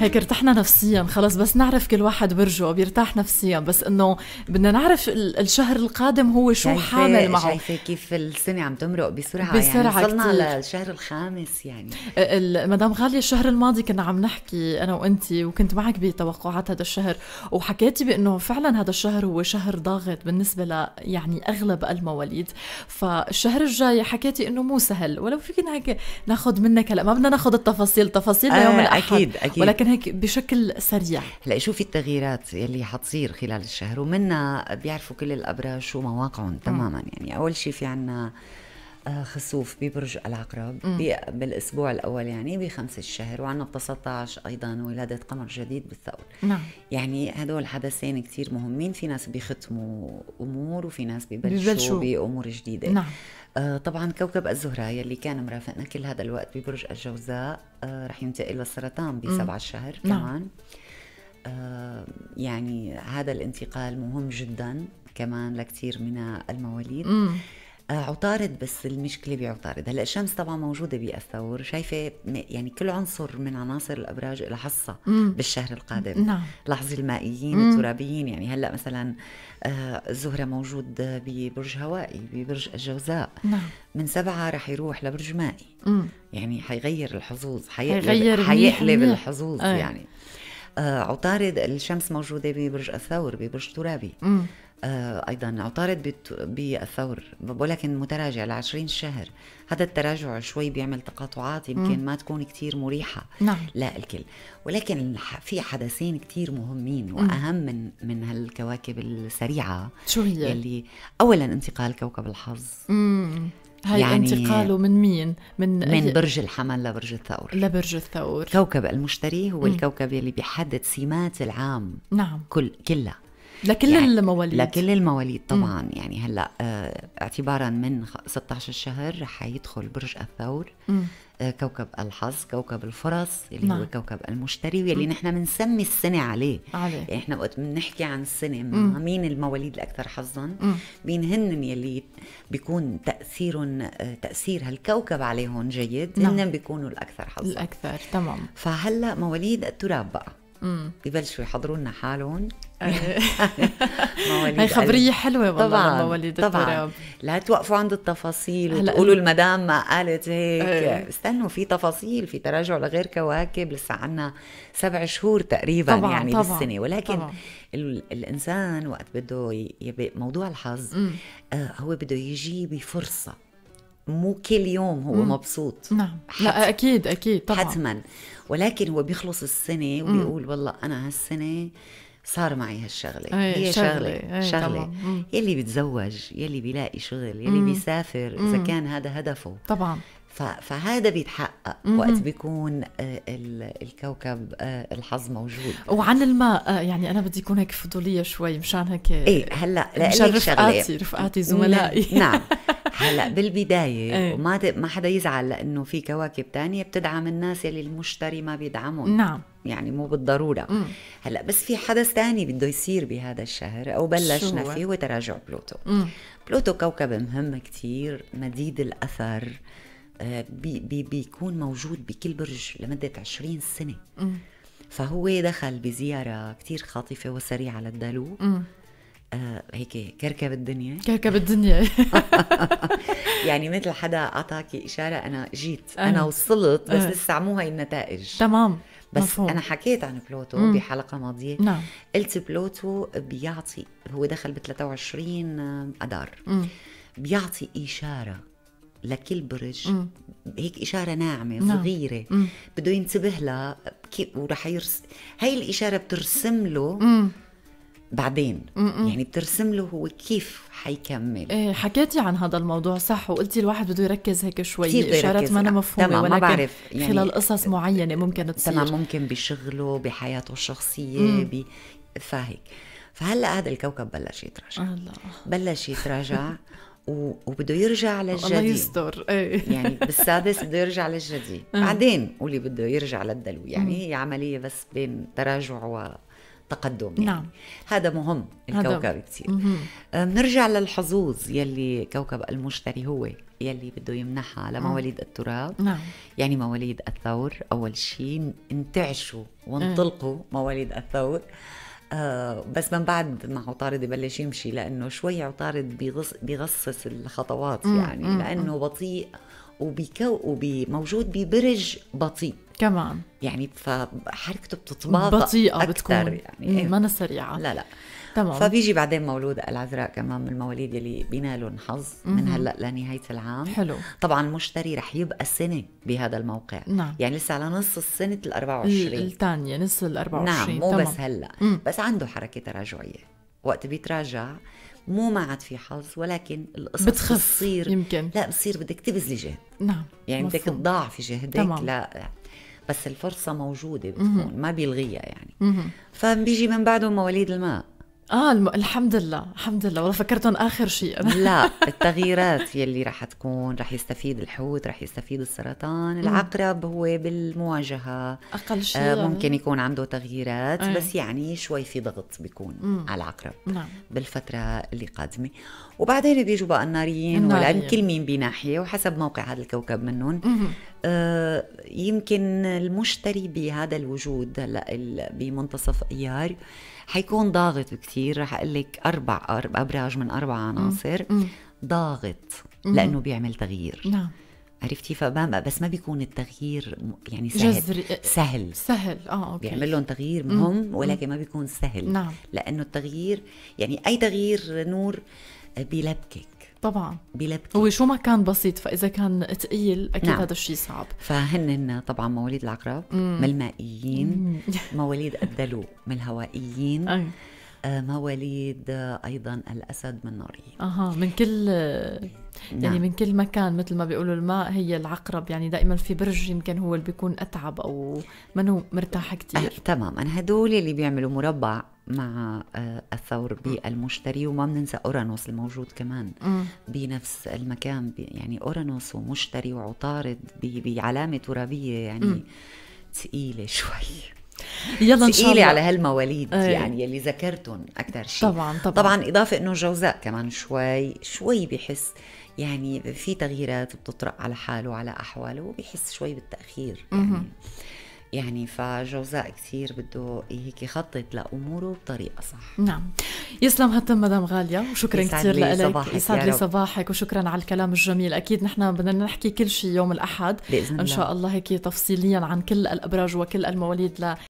هيك ارتحنا نفسيا خلص بس نعرف كل واحد برجه بيرتاح نفسيا بس انه بدنا نعرف الشهر القادم هو شو شايفة حامل معه شايفة كيف السنة عم تمرق بسرعة يعني بسرعة يعني وصلنا للشهر الخامس يعني مدام غالية الشهر الماضي كنا عم نحكي أنا وأنت وكنت معك بتوقعات هذا الشهر وحكيتي بأنه فعلا هذا الشهر هو شهر ضاغط بالنسبة ل يعني أغلب المواليد فالشهر الجاي حكيتي أنه مو سهل ولو فينا هيك ناخذ منك هلا ما بدنا ناخذ التفاصيل تفاصيل يوم آه الأحد أكيد أكيد ولكن لكن هيك بشكل سريع هلا شوفي التغييرات يلي حتصير خلال الشهر ومنها بيعرفوا كل الابراج شو مواقعهم تماما يعني اول شيء في عنا آه، خسوف ببرج العقرب بالاسبوع الاول يعني بخمس الشهر وعندنا ب 19 ايضا ولاده قمر جديد بالثور نعم يعني هدول حدثين كثير مهمين في ناس بيختموا امور وفي ناس ببلشوا بامور جديده نعم آه، طبعا كوكب الزهرة يلي كان مرافقنا كل هذا الوقت ببرج الجوزاء آه، رح ينتقل للسرطان بسبعة الشهر نعم. كمان نعم. يعني هذا الانتقال مهم جدا كمان لكثير من المواليد مم. عطارد بس المشكله بعطارد هلا الشمس طبعا موجوده بالثور شايفه يعني كل عنصر من عناصر الابراج له حصه مم. بالشهر القادم نعم لاحظي المائيين مم. الترابيين يعني هلا مثلا آه، الزهره موجود ببرج هوائي ببرج الجوزاء نعم من سبعه رح يروح لبرج مائي مم. يعني حيغير الحظوظ حيقلب حيقلب الحظوظ يعني آه، عطارد الشمس موجوده ببرج الثور ببرج ترابي مم. آه، ايضا عطارد بالثور ولكن متراجع ل 20 شهر هذا التراجع شوي بيعمل تقاطعات يمكن ما تكون كتير مريحه نعم. لا الكل ولكن في حدثين كتير مهمين واهم من من هالكواكب السريعه شو هي اللي اولا انتقال كوكب الحظ مم. هاي يعني انتقاله من مين؟ من من أي... برج الحمل لبرج الثور لبرج الثور كوكب المشتري هو م. الكوكب يلي بيحدد سمات العام نعم كل كلها لكل يعني المواليد لكل المواليد طبعا مم. يعني هلا آه، اعتبارا من 16 شهر رح يدخل برج الثور م. آه، كوكب الحظ كوكب الفرص اللي مم. هو نعم. كوكب المشتري واللي نحن بنسمي السنه عليه عليه يعني احنا وقت بنحكي عن السنه مم. مين المواليد الاكثر حظا مين هن يلي بيكون تاثير آه، تاثير هالكوكب عليهم جيد نعم. هن بيكونوا الاكثر حظا الاكثر تمام فهلا مواليد التراب بقى ببلشوا يحضروا لنا حالهم هي خبريه حلوه والله طبعا مواليد طبعا لا توقفوا عند التفاصيل وتقولوا المدام ما قالت هيك ايه. استنوا في تفاصيل في تراجع لغير كواكب لسه عنا سبع شهور تقريبا طبعا يعني طبعا بالسنه ولكن طبعا الانسان وقت بده موضوع الحظ آه هو بده يجي بفرصه مو كل يوم هو مم. مبسوط نعم لا اكيد اكيد طبعا حتما ولكن هو بيخلص السنه وبيقول والله انا هالسنه صار معي هالشغله هي شغله شغله, شغلة. يلي بتزوج يلي بيلاقي شغل يلي مم. بيسافر اذا كان هذا هدفه طبعا فهذا بيتحقق مم. وقت بيكون آه، الكوكب آه، الحظ موجود وعن الماء آه، يعني انا بدي اكون هيك فضوليه شوي مشان هيك ايه هلا لا شغله رفقاتي رفقاتي زملائي نعم, نعم. هلا بالبدايه إيه. وما ما حدا يزعل لانه في كواكب تانية بتدعم الناس يلي المشتري ما بيدعمهم نعم يعني مو بالضروره مم. هلا بس في حدث تاني بده يصير بهذا الشهر او بلشنا فيه هو تراجع بلوتو مم. بلوتو كوكب مهم كتير مديد الاثر آه، بي بي بيكون موجود بكل برج لمده 20 سنه مم. فهو دخل بزياره كتير خاطفه وسريعه للدلو مم. آه، هيك كركب الدنيا كركب الدنيا يعني مثل حدا اعطاك اشاره انا جيت انا وصلت بس لسه مو هاي النتائج تمام بس مفهوم. انا حكيت عن بلوتو مم. بحلقه ماضيه نعم. قلت بلوتو بيعطي هو دخل ب 23 اذار بيعطي اشاره لكل برج مم. هيك اشاره ناعمه نعم. صغيره بده ينتبه لها ورح يرسم هي الاشاره بترسم له مم. بعدين م-م. يعني بترسم له هو كيف حيكمل ايه حكيتي عن هذا الموضوع صح وقلتي الواحد بده يركز هيك شوي اشارات ما أنا آه، مفهومه تمام ولكن ما بعرف يعني خلال قصص معينه ممكن تصير تمام ممكن بشغله بحياته الشخصيه ب... فهيك فهلا هذا الكوكب بلش يتراجع الله بلش يتراجع و... وبده يرجع للجديد الله يستر ايه يعني بالسادس بده يرجع للجديد إيه. بعدين قولي بده يرجع للدلو يعني هي عمليه بس بين تراجع و تقدم يعني. نعم هذا مهم الكوكب كثير بنرجع للحظوظ يلي كوكب المشتري هو يلي بده يمنحها لمواليد آه. التراب نعم. يعني مواليد الثور أول شيء انتعشوا وانطلقوا آه. مواليد الثور آه بس من بعد ما عطارد يبلش يمشي لانه شوي عطارد بيغصص الخطوات يعني لانه بطيء وبيكو وموجود ببرج بطيء كمان يعني فحركته بتتباطأ بطيئة أكثر بتكون يعني ما أنا سريعة لا لا تمام فبيجي بعدين مولود العذراء كمان من المواليد يلي بينالهم حظ من هلا لنهايه العام حلو طبعا المشتري رح يبقى سنه بهذا الموقع نعم. يعني لسه على نص السنه ال 24 الثانيه نص ال 24 نعم مو تمام. بس هلا مم. بس عنده حركه تراجعيه وقت بيتراجع مو ما عاد في حظ ولكن القصص بتخف بتصير يمكن لا بتصير بدك تبذلي جهد نعم يعني بدك تضاعفي جهدك تمام. لا بس الفرصة موجودة بتكون ما بيلغيها يعني فبيجي من بعده مواليد الماء اه الم... الحمد لله الحمد لله والله فكرتهم اخر شيء أنا. لا التغييرات يلي رح تكون رح يستفيد الحوت رح يستفيد السرطان العقرب هو بالمواجهه اقل شيء آه, آه. ممكن يكون عنده تغييرات أي. بس يعني شوي في ضغط بيكون مم. على العقرب نعم. بالفتره اللي قادمه وبعدين بيجوا بقى الناريين الناريين. كل مين بناحيه وحسب موقع هذا الكوكب منهم آه يمكن المشتري بهذا الوجود هلا بمنتصف ايار آه حيكون ضاغط كثير رح اقول لك اربع ابراج من اربع عناصر ضاغط لانه بيعمل تغيير نعم عرفتي فما بس ما بيكون التغيير يعني سهل جذري سهل سهل اه اوكي بيعمل لهم تغيير مهم ولكن ما بيكون سهل نعم لانه التغيير يعني اي تغيير نور آه، بيلبكك طبعا بلبكي هو شو ما كان بسيط فاذا كان ثقيل اكيد نعم. هذا الشيء صعب فهن طبعا مواليد العقرب من المائيين مواليد الدلو من الهوائيين أي. آه، مواليد ايضا الاسد من ناريين اها من كل نعم. يعني نعم. من كل مكان مثل ما بيقولوا الماء هي العقرب يعني دائما في برج يمكن هو اللي بيكون اتعب او منو مرتاح كثير آه، تماما هدول اللي بيعملوا مربع مع آه، الثور بالمشتري وما بننسى اورانوس الموجود كمان بنفس المكان يعني اورانوس ومشتري وعطارد بعلامه ترابيه يعني ثقيله شوي يلا ان شاء الله على هالمواليد أيه. يعني يلي ذكرتهم اكثر شيء طبعا طبعا طبعا اضافه انه الجوزاء كمان شوي شوي بحس يعني في تغييرات بتطرق على حاله وعلى احواله وبحس شوي بالتاخير يعني يعني فجوزاء كثير بده هيك يخطط لاموره بطريقه صح نعم يسلم هالتم مدام غاليه وشكرا كثير لك يسعد لي صباحك وشكرا على الكلام الجميل اكيد نحن بدنا نحكي كل شيء يوم الاحد بإذن الله. ان شاء الله هيك تفصيليا عن كل الابراج وكل المواليد ل